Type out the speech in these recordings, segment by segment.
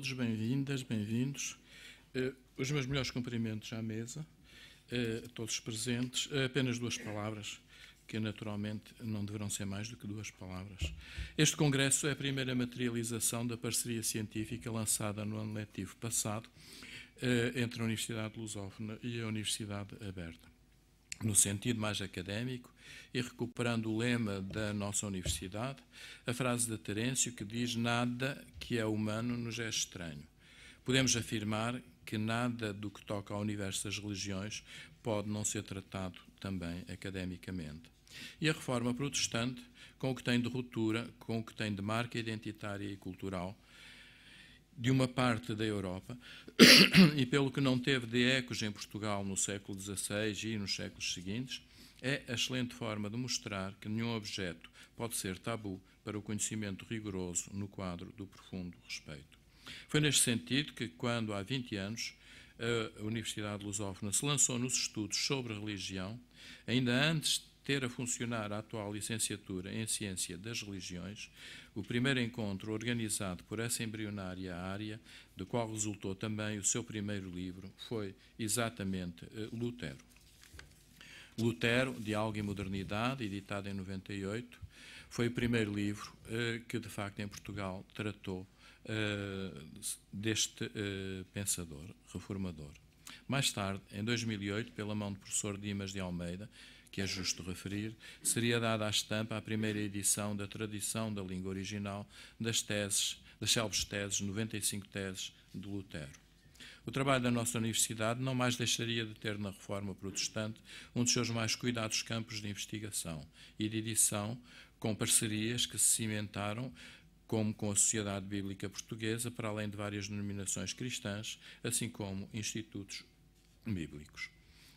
todos, bem-vindas, bem-vindos. Uh, os meus melhores cumprimentos à mesa, uh, eh, a todos presentes. Uh, apenas duas palavras, que naturalmente não deverão ser mais do que duas palavras. Este congresso é a primeira materialização da parceria científica lançada no ano letivo passado entre a Universidade Lusófona e a Universidade Aberta no sentido mais académico, e recuperando o lema da nossa universidade, a frase de Terêncio que diz: Nada que é humano nos é estranho. Podemos afirmar que nada do que toca ao universo das religiões pode não ser tratado também academicamente. E a reforma protestante, com o que tem de ruptura, com o que tem de marca identitária e cultural, de uma parte da Europa e pelo que não teve de ecos em Portugal no século XVI e nos séculos seguintes, é a excelente forma de mostrar que nenhum objeto pode ser tabu para o conhecimento rigoroso no quadro do profundo respeito. Foi neste sentido que, quando há 20 anos a Universidade Lusófona se lançou nos estudos sobre religião, ainda antes ter a funcionar a atual licenciatura em Ciência das Religiões, o primeiro encontro organizado por essa embrionária área, do qual resultou também o seu primeiro livro, foi exatamente eh, Lutero. Lutero, Diálogo e Modernidade, editado em 98, foi o primeiro livro eh, que, de facto, em Portugal tratou eh, deste pensador reformador. Mais tarde, em 2008, pela mão do professor Dimas de Almeida, que é justo referir, seria dada à estampa a primeira edição da tradição da língua original das teses, das célebres teses, 95 teses de Lutero. O trabalho da nossa universidade não mais deixaria de ter na reforma protestante um dos seus mais cuidados campos de investigação e de edição, com parcerias que se cimentaram como com a Sociedade Bíblica Portuguesa, para além de várias denominações cristãs, assim como institutos bíblicos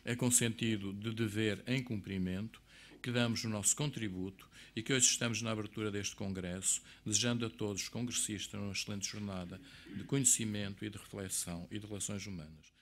é com sentido de dever em cumprimento que damos o nosso contributo e que hoje estamos na abertura deste Congresso, desejando a todos os congressistas uma excelente jornada de conhecimento e de reflexão e de relações humanas.